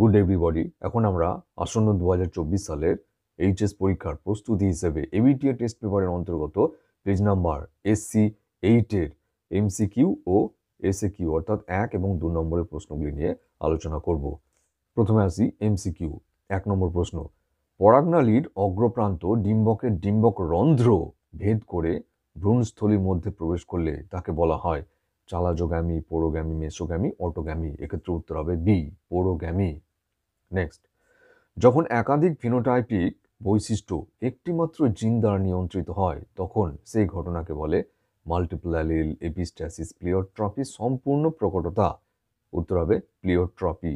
good everybody এখন আমরা আসন্ন দু সালের এইচএস পরীক্ষার প্রস্তুতি হিসেবে এবিটিএ টেস্ট পেপারের অন্তর্গত পেজ নাম্বার এসসি এইটের এমসিকিউ ও এসএ কিউ অর্থাৎ এক এবং দু নম্বরের প্রশ্নগুলি নিয়ে আলোচনা করব প্রথমে আসি এমসিকিউ এক নম্বর প্রশ্ন পরাগনালীর অগ্রপ্রান্ত ডিম্বকের ডিম্বক রন্ধ্র ভেদ করে ভ্রূণস্থলীর মধ্যে প্রবেশ করলে তাকে বলা হয় চালাজোগ্যামি পোরোগ্যামি মেসোগ্যামি অটোগ্যামি এক্ষেত্রে উত্তর হবে বি পোরোগ্যামি নেক্সট যখন একাধিক ফিনোটাইপিক বৈশিষ্ট্য একটিমাত্র জিন দ্বারা নিয়ন্ত্রিত হয় তখন সেই ঘটনাকে বলে মাল্টিপ্লালিল এপিস্ট্যাসিস প্লিওট্রপি সম্পূর্ণ প্রকটতা উত্তর হবে প্লিওট্রপি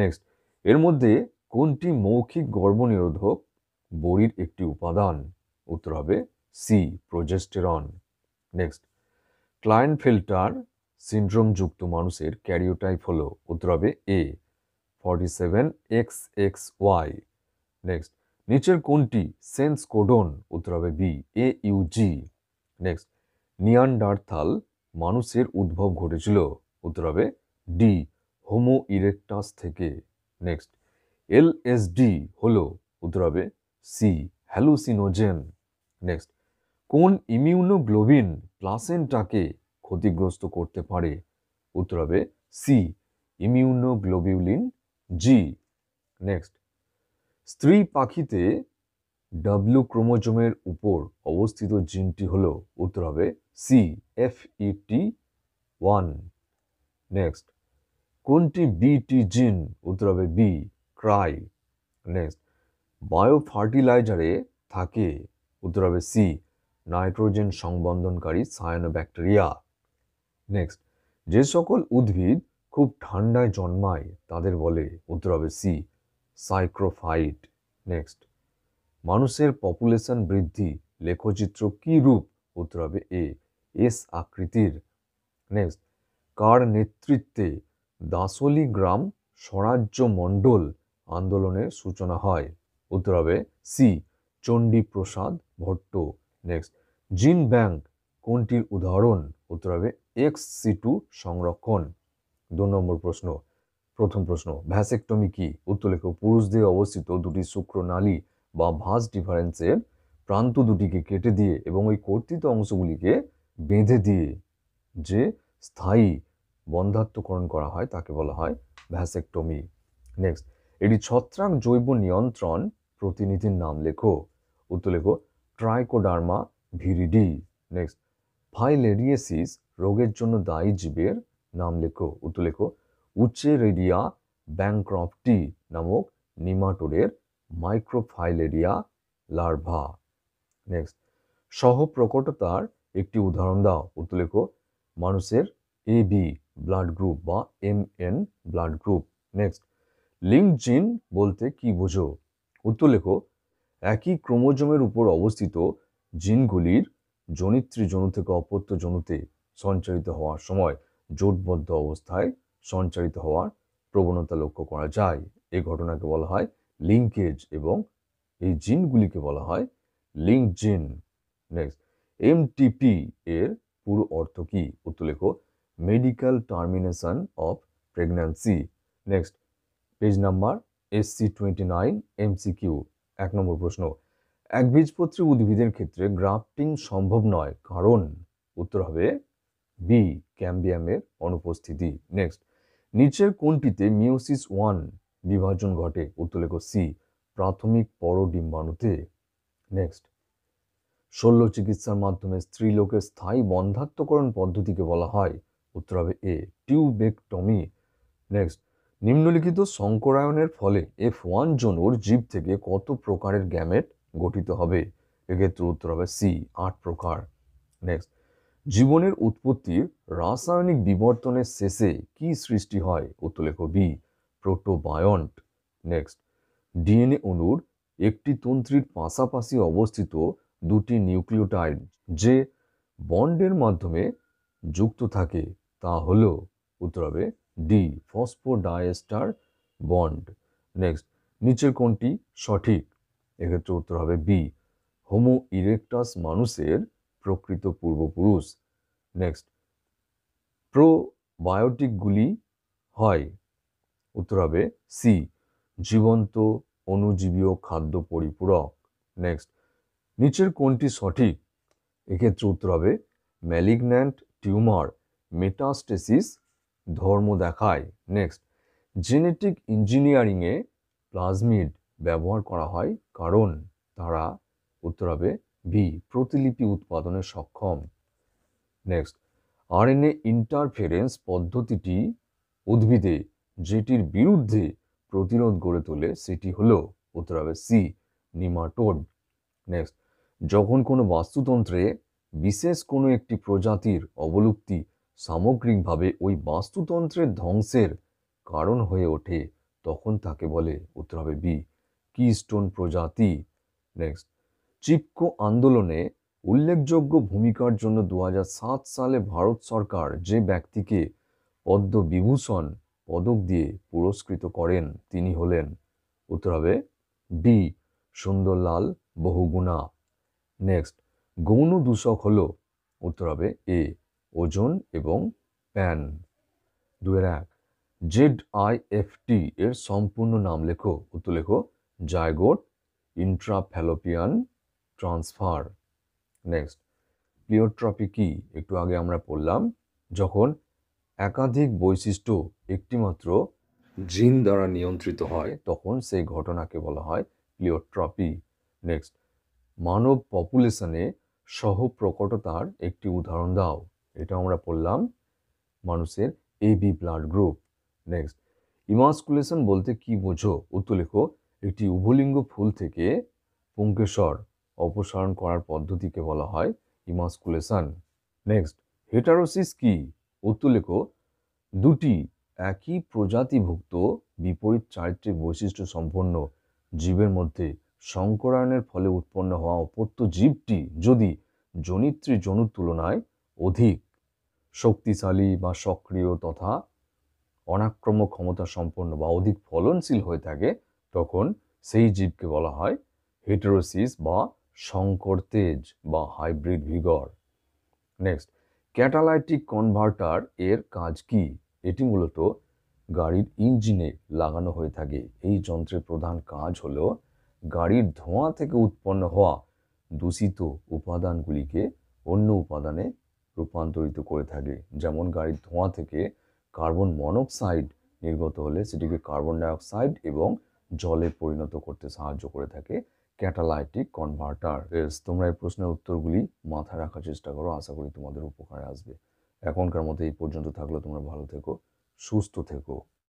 নেক্সট এর মধ্যে কোনটি মৌখিক গর্ভনিরোধক বড়ির একটি উপাদান উত্তর হবে C progesterone next Klinefelter সিন্ড্রোমযুক্ত মানুষের ক্যারিওটাইপ হলো উত্তর হবে A forty seven X X Y next নিচের কোনটি সেন্স কোডন উত্তর হবে B A UG next Neanderthal মানুষের উদ্ভব ঘটেছিল উত্তর হবে ডি হোমো ইরেকটাস থেকে নেক্সট এলএসডি হল উত্তর হবে সি হ্যালুসিনোজেন নেক্সট কোন ইমিউনোগ্লোবিন প্লাসেন্টাকে ক্ষতিগ্রস্ত করতে পারে উত্তর হবে সি ইমিউনোগ্লোবিউলিন জি নেক্সট স্ত্রী পাখিতে ডাব্লু ক্রোমোজোমের উপর অবস্থিত জিনটি হল উত্তর হবে C F ET one next কোনটি বিটি জিন উত্তর হবে বি ক্রাই নেক্সট বায়ো ফার্টিলাইজারে থাকে উত্তর হবে সি নাইট্রোজেন সংবন্ধনকারী সায়ানোব্যাকটেরিয়া নেক্সট যে সকল উদ্ভিদ খুব ঠান্ডায় জন্মায় তাদের বলে উত্তর হবে সি সাইক্রোফাইট নেক্সট মানুষের পপুলেশন বৃদ্ধি লেখচিত্র কি রূপ উত্তর হবে এ এস আকৃতির নেক্সট কার নেতৃত্বে দাসলি গ্রাম স্বরাজ্য মণ্ডল আন্দোলনের সূচনা হয় উত্তর হবে C Chandi Prasad Bhatt next gene bank কোনটির উদাহরণ উত্তর হবে এক্স সি টু সংরক্ষণ দু নম্বর প্রশ্ন প্রথম প্রশ্ন ভ্যাসেকটমি কি উত্তর লেখ পুরুষদের অবস্থিত দুটি শুক্রনালী বা ভাস ডিফারেন্সের প্রান্ত দুটিকে কেটে দিয়ে এবং ওই কর্তৃত অংশগুলিকে বেঁধে দিয়ে যে স্থায়ী বন্ধাত্মকরণ করা হয় তাকে বলা হয় ভ্যাসেকটমি নেক্সট এটি ছত্রাক জৈব নিয়ন্ত্রণ প্রতিনিধির নাম লেখো উত্তর লেখো ট্রাইকোডার্মা ভিরিডি নেক্সট ফাইলেরিয়েসিস রোগের জন্য দায়ী জীবের নাম লেখো উত্তর লেখো রেডিয়া ব্যাংক্রপটি নামক নিমাটোডের মাইক্রোফাইলেরিয়া লার্ভা নেক্সট প্রকটতার একটি উদাহরণ দাও উত্তর লেখো মানুষের এ বি ব্লাড গ্রুপ বা M N blood group next link gene বলতে কি বোঝো উত্তর লেখো একই ক্রোমোজোমের উপর অবস্থিত জিনগুলির জনিত্রী জনু থেকে অপত্য জনুতে সঞ্চারিত হওয়ার সময় জোটবদ্ধ অবস্থায় সঞ্চারিত হওয়ার প্রবণতা লক্ষ্য করা যায় এই ঘটনাকে বলা হয় লিঙ্কেজ এবং এই জিনগুলিকে বলা হয় লিঙ্ক জিন নেক্সট এমটিপি এর পুরো অর্থ কি উত্তর লেখো medical termination of pregnancy next page number C twenty nine MCQ এক নম্বর প্রশ্ন একবীজপত্রী উদ্ভিদের ক্ষেত্রে গ্রাফটিং সম্ভব নয় কারণ উত্তর হবে বি ক্যাম্বিয়ামের অনুপস্থিতি নেক্সট নিচের কোনটিতে মিউসিস ওয়ান বিভাজন ঘটে উত্তর সি প্রাথমিক পরডিম্বাণুতে নেক্সট শল্য চিকিৎসার মাধ্যমে স্ত্রীলোকের স্থায়ী বন্ধাত্মকরণ পদ্ধতিকে বলা হয় উত্তর হবে এ টিউবেকটমি নেক্সট নিম্নলিখিত সংকরায়নের ফলে এফ ওয়ান জনুর জীব থেকে কত প্রকারের গ্যামেট গঠিত হবে এক্ষেত্রে উত্তর হবে সি আট প্রকার নেক্সট জীবনের উৎপত্তির রাসায়নিক বিবর্তনের শেষে কি সৃষ্টি হয় উত্তলেখ বি প্রোটোবায়ন্ট নেক্সট ডিএনএ অণুর একটি তন্ত্রীর পাশাপাশি অবস্থিত দুটি নিউক্লিওটাইড যে বন্ডের মাধ্যমে যুক্ত থাকে তা হল উত্তর হবে ডি ফসফোডায়েস্টার বন্ড নেক্সট নিচের কোনটি সঠিক এক্ষেত্রে উত্তর হবে বি হোমো ইরেকটাস মানুষের প্রকৃত পূর্বপুরুষ নেক্সট প্রোবায়োটিকগুলি হয় উত্তর হবে সি জীবন্ত অনুজীবীয় খাদ্য পরিপূরক নেক্সট নিচের কোনটি সঠিক এক্ষেত্রে উত্তর হবে ম্যালিগন্যান্ট টিউমার মেটাস্টেসিস ধর্ম দেখায় নেক্সট জেনেটিক ইঞ্জিনিয়ারিংয়ে প্লাজমিড ব্যবহার করা হয় কারণ তারা উত্তর হবে বি প্রতিলিপি উৎপাদনে সক্ষম নেক্সট আর আরএনএ ইন্টারফেরেন্স পদ্ধতিটি উদ্ভিদে যেটির বিরুদ্ধে প্রতিরোধ গড়ে তোলে সেটি হল উত্তর হবে সি নিমাটোড নেক্সট যখন কোনো বাস্তুতন্ত্রে বিশেষ কোনো একটি প্রজাতির অবলুপ্তি সামগ্রিকভাবে ওই বাস্তুতন্ত্রের ধ্বংসের কারণ হয়ে ওঠে তখন তাকে বলে উত্তর হবে বি কি স্টোন প্রজাতি নেক্সট চিপকো আন্দোলনে উল্লেখযোগ্য ভূমিকার জন্য দু সালে ভারত সরকার যে ব্যক্তিকে পদ্মবিভূষণ পদক দিয়ে পুরস্কৃত করেন তিনি হলেন উত্তর হবে ডি সুন্দরলাল বহুগুণা নেক্সট গৌণ দূষক হল উত্তর হবে এ ওজন এবং প্যান দুয়ের এক জেড আই এফ টি এর সম্পূর্ণ নাম লেখো উত্তর লেখো zygote intrafallopian transfer next pleiotropy কি একটু আগে আমরা পড়লাম যখন একাধিক বৈশিষ্ট্য একটিমাত্র জিন দ্বারা নিয়ন্ত্রিত হয় তখন সেই ঘটনাকে বলা হয় প্লিওট্রপি নেক্সট মানব পপুলেশনে সহপ্রকটতার একটি উদাহরণ দাও এটা আমরা পড়লাম মানুষের A B blood group next emasculation বলতে কি বোঝো উত্তর লেখো একটি উভলিঙ্গ ফুল থেকে পুঙ্কেশ্বর অপসারণ করার পদ্ধতিকে বলা হয় ইমাসকুলেশন নেক্সট হেটারোসিস কি অত্যুলেখ দুটি একই প্রজাতিভুক্ত বিপরীত চারিত্রিক বৈশিষ্ট্য সম্পন্ন জীবের মধ্যে সংকরায়নের ফলে উৎপন্ন হওয়া অপত্য জীবটি যদি জনিত্রী জনুর তুলনায় অধিক শক্তিশালী বা সক্রিয় তথা অনাক্রম ক্ষমতা সম্পন্ন বা অধিক ফলনশীল হয়ে থাকে তখন সেই জীবকে বলা হয় হেটেরোসিস বা সংকর তেজ বা hybrid vigour next catalytic converter এর কাজ কি এটি মূলত গাড়ির ইঞ্জিনে লাগানো হয়ে থাকে এই যন্ত্রের প্রধান কাজ হল গাড়ির ধোঁয়া থেকে উৎপন্ন হওয়া দূষিত উপাদানগুলিকে অন্য উপাদানে রূপান্তরিত করে থাকে যেমন গাড়ির ধোঁয়া থেকে কার্বন মনোক্সাইড নির্গত হলে সেটিকে কার্বন ডাইঅক্সাইড এবং জলে পরিণত করতে সাহায্য করে থাকে ক্যাটালাইটিক কনভার্টার এস তোমরা এই প্রশ্নের উত্তরগুলি মাথায় রাখার চেষ্টা করো আশা করি তোমাদের উপকারে আসবে এখনকার মতো এই পর্যন্ত থাকলে তোমরা ভালো থেকো সুস্থ থেকো